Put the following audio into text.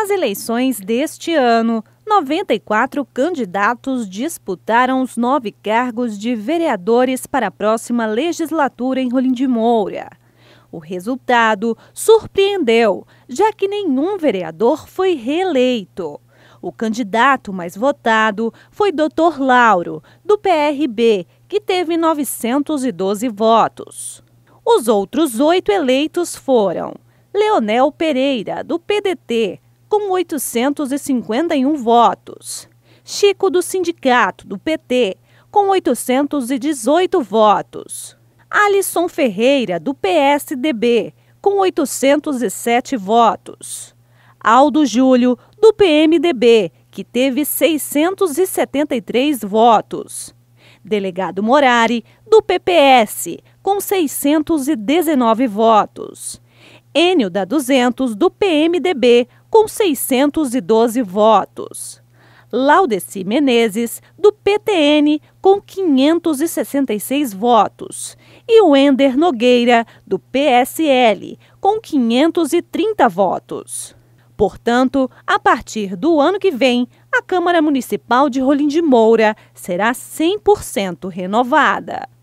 Nas eleições deste ano, 94 candidatos disputaram os nove cargos de vereadores para a próxima legislatura em Rolim de Moura. O resultado surpreendeu, já que nenhum vereador foi reeleito. O candidato mais votado foi Dr. Lauro, do PRB, que teve 912 votos. Os outros oito eleitos foram Leonel Pereira, do PDT, com 851 votos. Chico do Sindicato, do PT, com 818 votos. Alisson Ferreira, do PSDB, com 807 votos. Aldo Júlio, do PMDB, que teve 673 votos. Delegado Morari, do PPS, com 619 votos. Enio da 200, do PMDB, com 612 votos. Laudeci Menezes, do PTN, com 566 votos. E Wender Nogueira, do PSL, com 530 votos. Portanto, a partir do ano que vem, a Câmara Municipal de Rolim de Moura será 100% renovada.